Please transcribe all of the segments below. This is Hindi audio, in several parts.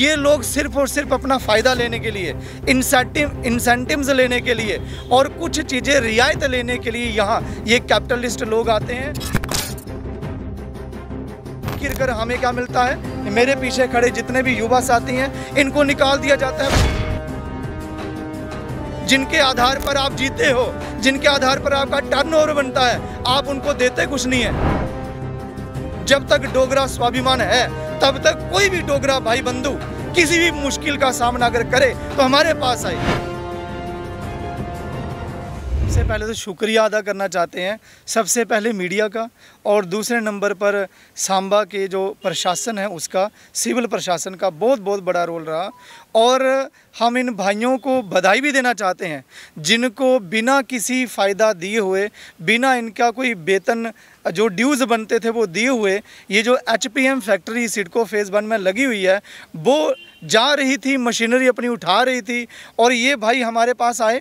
ये लोग सिर्फ और सिर्फ अपना फ़ायदा लेने के लिए इंसेंटिव इंसेंटिव्स लेने के लिए और कुछ चीज़ें रियायत लेने के लिए यहाँ ये कैपिटलिस्ट लोग आते हैं गिर हमें क्या मिलता है मेरे पीछे खड़े जितने भी युवा साथी हैं इनको निकाल दिया जाता है जिनके आधार पर आप जीते हो जिनके आधार पर आपका टर्नओवर बनता है आप उनको देते कुछ नहीं है जब तक डोगरा स्वाभिमान है तब तक कोई भी डोगरा भाई बंधु किसी भी मुश्किल का सामना अगर करे तो हमारे पास आए सबसे पहले तो शुक्रिया अदा करना चाहते हैं सबसे पहले मीडिया का और दूसरे नंबर पर सांबा के जो प्रशासन है उसका सिविल प्रशासन का बहुत बहुत बड़ा रोल रहा और हम इन भाइयों को बधाई भी देना चाहते हैं जिनको बिना किसी फ़ायदा दिए हुए बिना इनका कोई वेतन जो ड्यूज़ बनते थे वो दिए हुए ये जो H factory CIDCO phase one में लगी हुई है वो जा रही थी मशीनरी अपनी उठा रही थी और ये भाई हमारे पास आए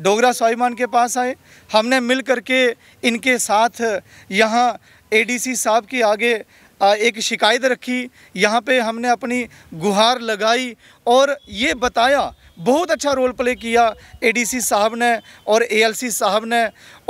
डोगरा स्वाभिमान के पास आए हमने मिल करके इनके साथ यहाँ एडीसी साहब के आगे एक शिकायत रखी यहाँ पे हमने अपनी गुहार लगाई और ये बताया बहुत अच्छा रोल प्ले किया एडीसी साहब ने और एएलसी साहब ने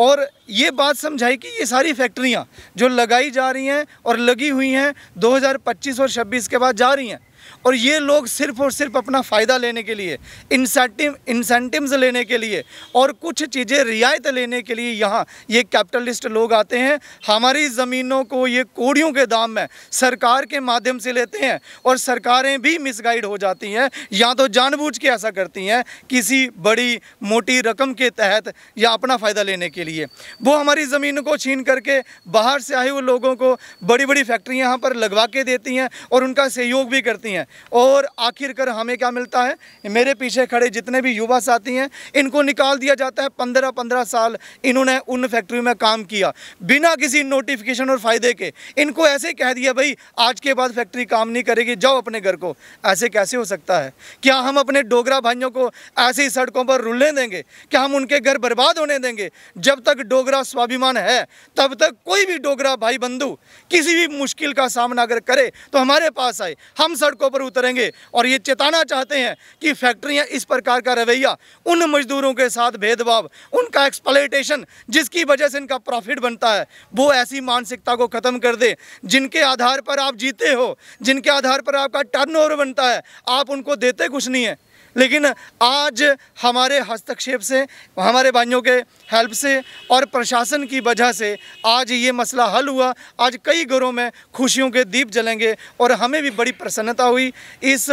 और ये बात समझाई कि ये सारी फैक्ट्रियाँ जो लगाई जा रही हैं और लगी हुई हैं 2025 और 26 के बाद जा रही हैं और ये लोग सिर्फ और सिर्फ अपना फ़ायदा लेने के लिए इंसेंटिव इंसेंटिव्स लेने के लिए और कुछ चीज़ें रियायत लेने के लिए यहाँ ये कैपिटलिस्ट लोग आते हैं हमारी ज़मीनों को ये कोड़ियों के दाम में सरकार के माध्यम से लेते हैं और सरकारें भी मिसगाइड हो जाती हैं या तो जानबूझ के ऐसा करती हैं किसी बड़ी मोटी रकम के तहत या अपना फ़ायदा लेने के लिए वो हमारी ज़मीन को छीन करके बाहर से आए हुए लोगों को बड़ी बड़ी फैक्ट्रियाँ यहाँ पर लगवा के देती हैं और उनका सहयोग भी करती हैं है और आखिरकार हमें क्या मिलता है मेरे पीछे खड़े जितने भी युवा साथी हैं इनको निकाल दिया जाता है पंद्रह पंद्रह साल इन्होंने उन फैक्ट्री में काम किया बिना किसी नोटिफिकेशन और फ़ायदे के इनको ऐसे कह दिया भाई आज के बाद फैक्ट्री काम नहीं करेगी जाओ अपने घर को ऐसे कैसे हो सकता है क्या हम अपने डोगरा भाइयों को ऐसे ही सड़कों पर रुलने देंगे क्या हम उनके घर बर्बाद होने देंगे जब तक डोगरा स्वाभिमान है तब तक कोई भी डोगरा भाई बंधु किसी भी मुश्किल का सामना अगर करे तो हमारे पास आए हम सड़कों सड़कों पर उतरेंगे और ये चेताना चाहते हैं कि फैक्ट्रियाँ इस प्रकार का रवैया उन मजदूरों के साथ भेदभाव उनका एक्सप्लाइटेशन जिसकी वजह से इनका प्रॉफिट बनता है वो ऐसी मानसिकता को ख़त्म कर दे जिनके आधार पर आप जीते हो जिनके आधार पर आपका टर्नओवर बनता है आप उनको देते कुछ नहीं है लेकिन आज हमारे हस्तक्षेप से हमारे भाइयों के हेल्प से और प्रशासन की वजह से आज ये मसला हल हुआ आज कई घरों में खुशियों के दीप जलेंगे और हमें भी बड़ी प्रसन्नता हुई इस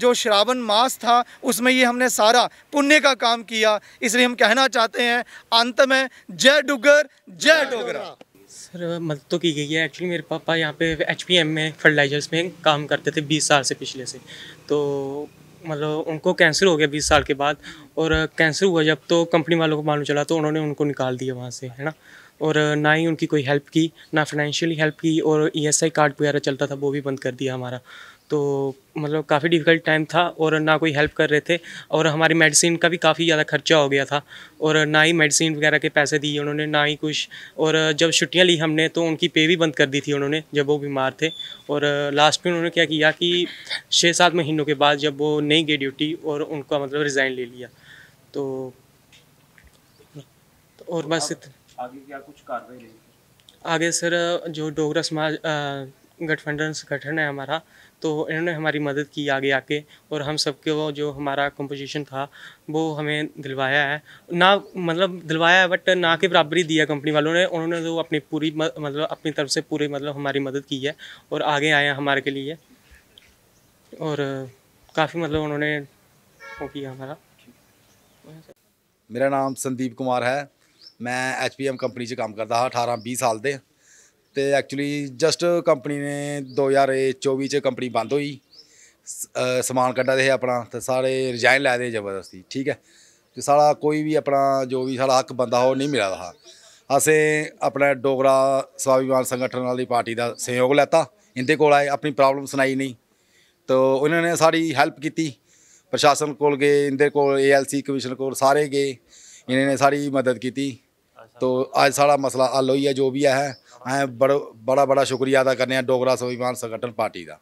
जो श्रावण मास था उसमें ये हमने सारा पुण्य का काम किया इसलिए हम कहना चाहते हैं अंत में जय डुगर जय डोगरा सर मदद तो की गई है एक्चुअली मेरे पापा यहाँ पे एच में फर्टिलाइजर्स में काम करते थे बीस साल से पिछले से तो मतलब उनको कैंसिल हो गया बीस साल के बाद और कैंसिल हुआ जब तो कंपनी वालों को मालूम चला तो उन्होंने उनको निकाल दिया वहाँ से है ना और ना ही उनकी कोई हेल्प की ना फाइनेंशियली हेल्प की और ईएसआई e कार्ड वगैरह चलता था वो भी बंद कर दिया हमारा तो मतलब काफ़ी डिफ़िकल्ट टाइम था और ना कोई हेल्प कर रहे थे और हमारी मेडिसिन का भी काफ़ी ज़्यादा खर्चा हो गया था और ना ही मेडिसिन वगैरह के पैसे दिए उन्होंने ना ही कुछ और जब छुट्टियां ली हमने तो उनकी पे भी बंद कर दी थी उन्होंने जब वो बीमार थे और लास्ट में उन्होंने क्या किया कि छः सात महीनों के बाद जब वो नहीं गई ड्यूटी और उनका मतलब रिज़ाइन ले लिया तो और बस इतना आगे क्या कुछ कार्रवाई रहेगी आगे सर जो डोगरा समाज गठबंधन संगठन है हमारा तो इन्होंने हमारी मदद की आगे आके और हम सबके वो जो हमारा कंपोजिशन था वो हमें दिलवाया है ना मतलब दिलवाया है बट ना के बराबरी दिया कंपनी वालों ने उन्होंने तो अपनी पूरी मतलब अपनी तरफ से पूरी मतलब हमारी मदद की है और आगे आए हैं हमारे के लिए और काफ़ी मतलब उन्होंने वो किया हमारा मेरा नाम संदीप कुमार है ਮੈਂ ਐਚਪੀਐਮ ਕੰਪਨੀ 'ਚ ਕੰਮ ਕਰਦਾ ਹਾਂ 18 20 ਸਾਲ ਦੇ ਤੇ ਐਕਚੁਅਲੀ ਜਸਟ ਕੰਪਨੀ ਨੇ 2024 'ਚ ਕੰਪਨੀ ਬੰਦ ਹੋਈ ਸਮਾਨ ਕੱਢਾ ਦੇ ਆਪਣਾ ਤੇ ਸਾਰੇ ਰਿਜ਼ਾਈਨ ਲੈ ਦੇ ਜ਼ਬਰਦਸਤੀ ਠੀਕ ਹੈ ਤੇ ਸਾਲਾ ਕੋਈ ਵੀ ਆਪਣਾ ਜੋ ਵੀ ਸਾਲਾ ਹੱਕ ਬੰਦਾ ਹੋ ਨਹੀਂ ਮਿਲਿਆ ਰਹਾ ਅਸੀਂ ਆਪਣਾ ਡੋਗਰਾ ਸਵਾਭਿਮਾਨ ਸੰਗਠਨ ਵਾਲੀ ਪਾਰਟੀ ਦਾ ਸਹਿਯੋਗ ਲੈਤਾ ਇਹਦੇ ਕੋਲ ਆਏ ਆਪਣੀ ਪ੍ਰੋਬਲਮ ਸੁਣਾਈ ਨਹੀਂ ਤੋ ਉਹਨਾਂ ਨੇ ਸਾਡੀ ਹੈਲਪ ਕੀਤੀ ਪ੍ਰਸ਼ਾਸਨ ਕੋਲ ਗਏ ਇਹਦੇ ਕੋਲ ਏਐਲਸੀ ਕਮਿਸ਼ਨ ਕੋਲ ਸਾਰੇ ਗਏ ਇਹਨਾਂ ਨੇ ਸਾਰੀ ਮਦਦ ਕੀਤੀ तो आज सारा मसला हल हो जो भी है बड़ा बड़ा बड़ा शुक्रिया अदा करने डोगरा स्वाभिमान संगठन पार्टी का